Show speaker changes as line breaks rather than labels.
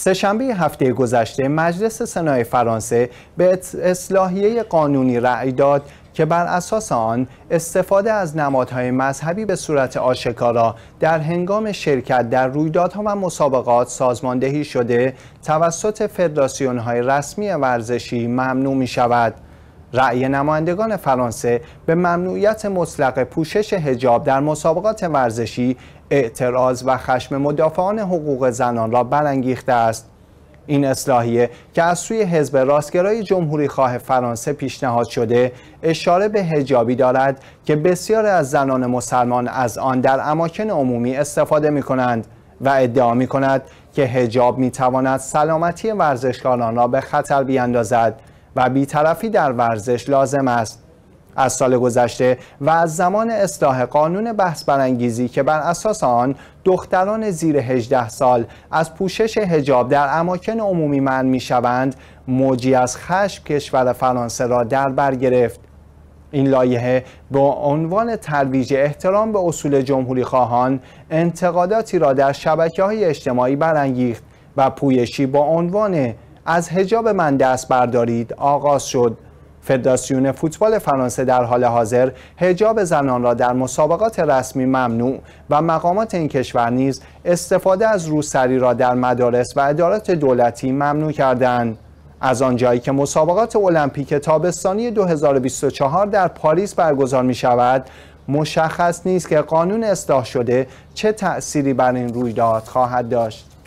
سهشنبه هفته گذشته مجلس سنای فرانسه به اصلاحیه قانونی رأی داد که بر اساس آن استفاده از نمادهای مذهبی به صورت آشکارا در هنگام شرکت در رویدادها و مسابقات سازماندهی شده توسط فدراسیون‌های رسمی ورزشی ممنوع می شود. رأی نمایندگان فرانسه به ممنوعیت مطلق پوشش هجاب در مسابقات ورزشی اعتراض و خشم مدافعان حقوق زنان را برانگیخته است این اصلاحیه که از سوی حزب راستگرای جمهوری خواه فرانسه پیشنهاد شده اشاره به هجابی دارد که بسیار از زنان مسلمان از آن در اماکن عمومی استفاده می کنند و ادعا می کند که هجاب می تواند سلامتی ورزشکاران را به خطر بیندازد. و بیطرفی در ورزش لازم است از سال گذشته و از زمان اصلاح قانون بحث برانگیزی که بر اساس آن دختران زیر 18 سال از پوشش هجاب در اماکن عمومی می شوند موجی از خشم کشور فرانسه را در بر گرفت این لایحه با عنوان ترویج احترام به اصول جمهوری خواهان انتقاداتی را در شبکه های اجتماعی برانگیخت و پویشی با عنوان از هجاب من دست بردارید آغاز شد فدراسیون فوتبال فرانسه در حال حاضر هجاب زنان را در مسابقات رسمی ممنوع و مقامات این کشور نیز استفاده از روسری را در مدارس و ادارات دولتی ممنوع کردند. از آنجایی که مسابقات المپیک تابستانی 2024 در پاریس برگزار می شود، مشخص نیست که قانون اصلاح شده چه تأثیری بر این رویداد خواهد داشت.